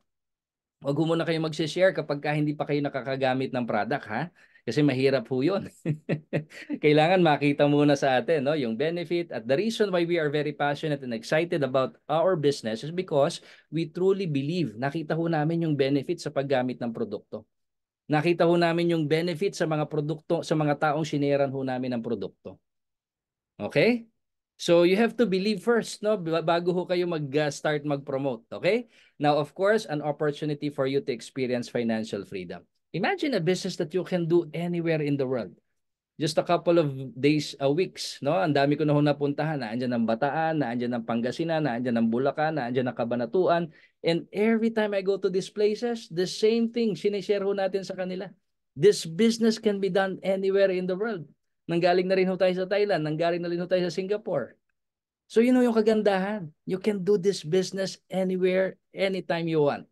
Huwag muna na kayo mag-share kapag ka hindi pa kayo nakakagamit ng product, ha? Kasi mahirap po yun. *laughs* Kailangan makita muna sa atin no, yung benefit. At the reason why we are very passionate and excited about our business is because we truly believe, nakita ho namin yung benefit sa paggamit ng produkto. Nakita ho namin yung benefit sa mga produkto, sa mga taong sineran ho namin ng produkto. Okay? So you have to believe first, no? Bago ho kayo mag-start uh, mag-promote, okay? Now, of course, an opportunity for you to experience financial freedom. Imagine a business that you can do anywhere in the world. Just a couple of days, a uh, weeks, no? Ang dami ko na ho napuntahan. Naandyan ang Bataan, naandyan ang Pangasinan, naandyan ang Bulacan, naandyan ang Kabanatuan. And every time I go to these places, the same thing, sinishare ho natin sa kanila. This business can be done anywhere in the world. Nanggaling na rin ho tayo sa Thailand, nanggaling na rin ho tayo sa Singapore. So you know yung kagandahan. You can do this business anywhere, anytime you want.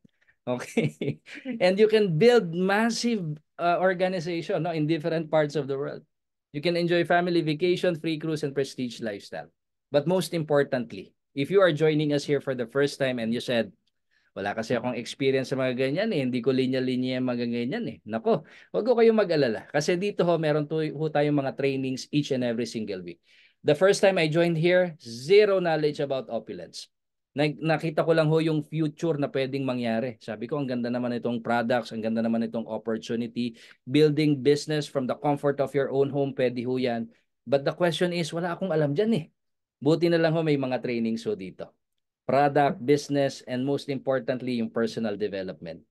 Okay. *laughs* and you can build massive uh, organization no, in different parts of the world. You can enjoy family vacation, free cruise, and prestige lifestyle. But most importantly, if you are joining us here for the first time and you said, wala kasi akong experience sa mga ganyan eh, hindi ko linya-linya yung mga ganyan eh. Nako, wag ko kayong mag-alala. Kasi dito ho, meron to, ho tayong mga trainings each and every single week. The first time I joined here, zero knowledge about opulence nakita ko lang ho yung future na pwedeng mangyari. Sabi ko, ang ganda naman itong products, ang ganda naman itong opportunity. Building business from the comfort of your own home, pwede ho yan. But the question is, wala akong alam dyan eh. Buti na lang ho may mga trainings ho dito. Product, business, and most importantly, yung personal development.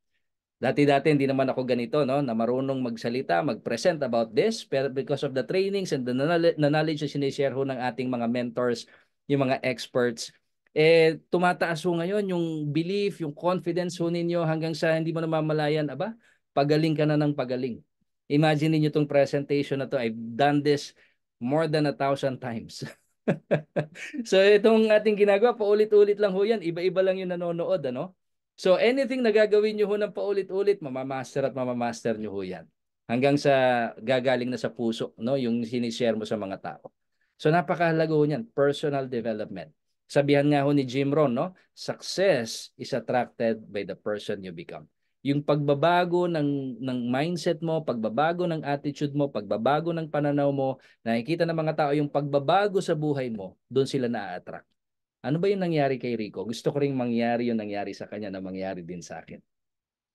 Dati-dati hindi naman ako ganito no, na marunong magsalita, mag-present about this pero because of the trainings and the knowledge na sinishare ho ng ating mga mentors, yung mga experts, eh, tumataas ho ngayon yung belief, yung confidence ho ninyo hanggang sa hindi mo na namamalayan, aba, pagaling ka na ng pagaling. Imagine niyo itong presentation na to. I've done this more than a thousand times. *laughs* so itong ating ginagawa, paulit-ulit lang ho yan. Iba-iba lang yung nanonood. Ano? So anything na gagawin nyo ho ng paulit-ulit, mamamaster at mamamaster nyo ho yan. Hanggang sa gagaling na sa puso no? yung sinishare mo sa mga tao. So napakahalaga niyan, personal development. Sabihan nga ho ni Jim Rohn, no? success is attracted by the person you become. Yung pagbabago ng, ng mindset mo, pagbabago ng attitude mo, pagbabago ng pananaw mo, nakikita ng mga tao yung pagbabago sa buhay mo, doon sila na-attract. Ano ba yung nangyari kay Rico? Gusto ko rin mangyari yung nangyari sa kanya na mangyari din sa akin.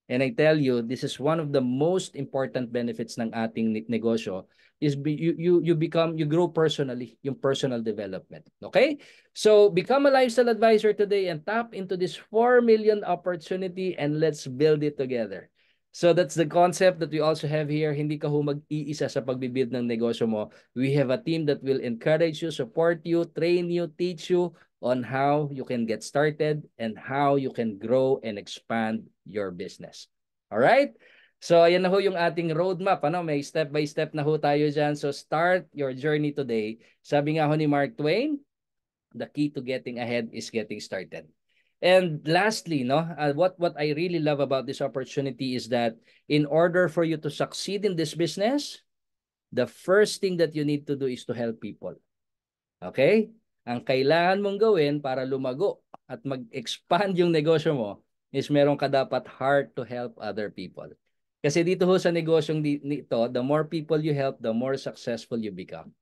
And I tell you, this is one of the most important benefits ng ating negosyo is be, you, you, you become, you grow personally, yung personal development. Okay? So become a lifestyle advisor today and tap into this 4 million opportunity and let's build it together. So that's the concept that we also have here. Hindi ka ho mag-iisa sa pagbibuild ng negosyo mo. We have a team that will encourage you, support you, train you, teach you, on how you can get started and how you can grow and expand your business. All right? So ayan na ho yung ating roadmap. Ano? May step by step na ho tayo dyan. So start your journey today. Sabi nga ho ni Mark Twain, the key to getting ahead is getting started. And lastly, no, uh, what what I really love about this opportunity is that in order for you to succeed in this business, the first thing that you need to do is to help people. Okay? Ang kailangan mong gawin para lumago at mag-expand yung negosyo mo is meron ka dapat heart to help other people. Kasi dito ho sa negosyong nito, the more people you help, the more successful you become.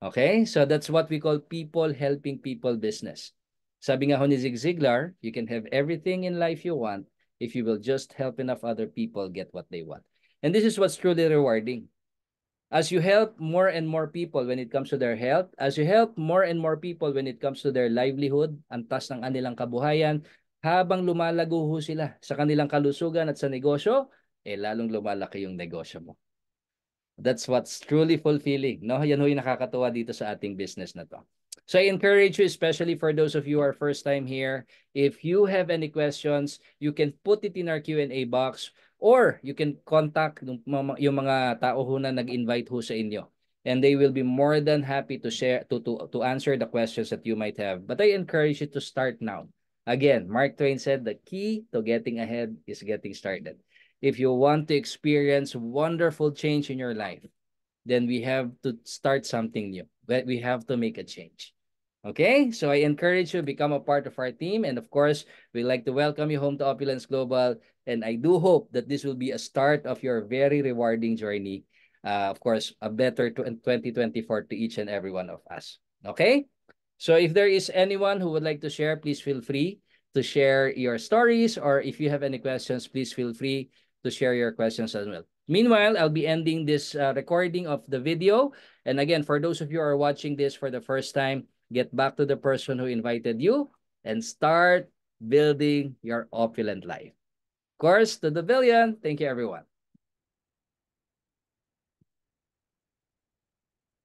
Okay? So that's what we call people helping people business. Sabi nga ho ni Zig Ziglar, you can have everything in life you want if you will just help enough other people get what they want. And this is what's truly rewarding as you help more and more people when it comes to their health, as you help more and more people when it comes to their livelihood, antas ng kanilang kabuhayan, habang lumalago ho sila sa kanilang kalusugan at sa negosyo, eh lalong lumalaki yung negosyo mo. That's what's truly fulfilling. No? Yan ho yung nakakatuwa dito sa ating business na to. So I encourage you, especially for those of you who are first time here, if you have any questions, you can put it in our Q&A box. Or you can contact yung mga tao ho na nag-invite ho sa inyo and they will be more than happy to share to, to to answer the questions that you might have but i encourage you to start now again mark twain said the key to getting ahead is getting started if you want to experience wonderful change in your life then we have to start something new we have to make a change Okay, so I encourage you to become a part of our team. And of course, we like to welcome you home to Opulence Global. And I do hope that this will be a start of your very rewarding journey. Uh, of course, a better 2024 to each and every one of us. Okay, so if there is anyone who would like to share, please feel free to share your stories. Or if you have any questions, please feel free to share your questions as well. Meanwhile, I'll be ending this uh, recording of the video. And again, for those of you who are watching this for the first time, get back to the person who invited you, and start building your opulent life. Of course, to the billion, thank you everyone.